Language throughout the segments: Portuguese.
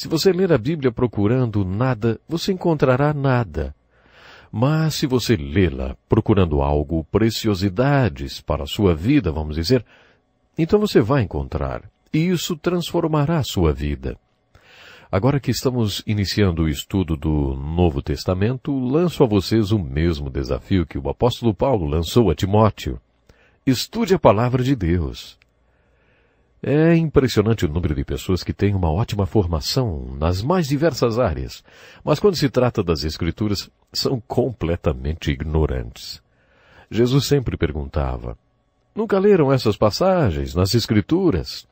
Se você ler a Bíblia procurando nada, você encontrará nada. Mas se você lê-la procurando algo, preciosidades para a sua vida, vamos dizer, então você vai encontrar. E isso transformará a sua vida. Agora que estamos iniciando o estudo do Novo Testamento, lanço a vocês o mesmo desafio que o apóstolo Paulo lançou a Timóteo. Estude a palavra de Deus. É impressionante o número de pessoas que têm uma ótima formação nas mais diversas áreas, mas quando se trata das Escrituras, são completamente ignorantes. Jesus sempre perguntava, Nunca leram essas passagens nas Escrituras?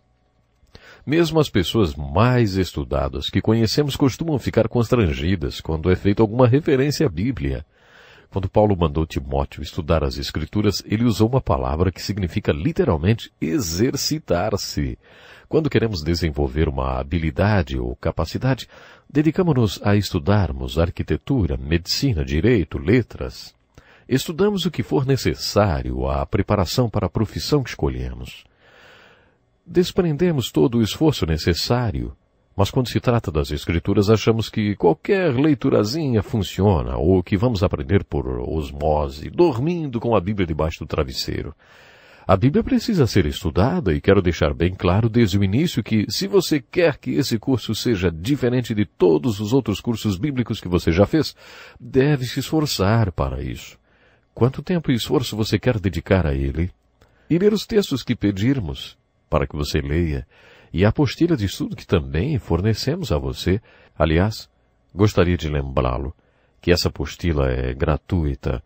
Mesmo as pessoas mais estudadas que conhecemos costumam ficar constrangidas quando é feita alguma referência à Bíblia. Quando Paulo mandou Timóteo estudar as Escrituras, ele usou uma palavra que significa literalmente exercitar-se. Quando queremos desenvolver uma habilidade ou capacidade, dedicamos-nos a estudarmos arquitetura, medicina, direito, letras. Estudamos o que for necessário à preparação para a profissão que escolhemos. Desprendemos todo o esforço necessário mas quando se trata das escrituras, achamos que qualquer leiturazinha funciona, ou que vamos aprender por osmose, dormindo com a Bíblia debaixo do travesseiro. A Bíblia precisa ser estudada e quero deixar bem claro desde o início que se você quer que esse curso seja diferente de todos os outros cursos bíblicos que você já fez, deve se esforçar para isso. Quanto tempo e esforço você quer dedicar a ele? E ler os textos que pedirmos para que você leia e a apostila de estudo que também fornecemos a você. Aliás, gostaria de lembrá-lo que essa apostila é gratuita.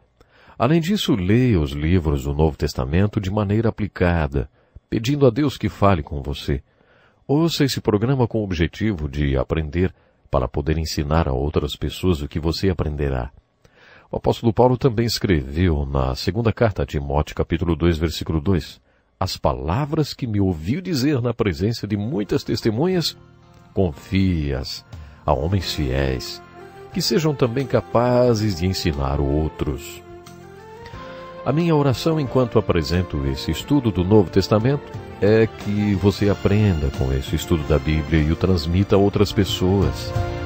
Além disso, leia os livros do Novo Testamento de maneira aplicada, pedindo a Deus que fale com você. Ouça esse programa com o objetivo de aprender para poder ensinar a outras pessoas o que você aprenderá. O apóstolo Paulo também escreveu na segunda carta a Timóteo, capítulo 2, versículo 2: as palavras que me ouviu dizer na presença de muitas testemunhas, confias a homens fiéis, que sejam também capazes de ensinar outros. A minha oração enquanto apresento esse estudo do Novo Testamento é que você aprenda com esse estudo da Bíblia e o transmita a outras pessoas.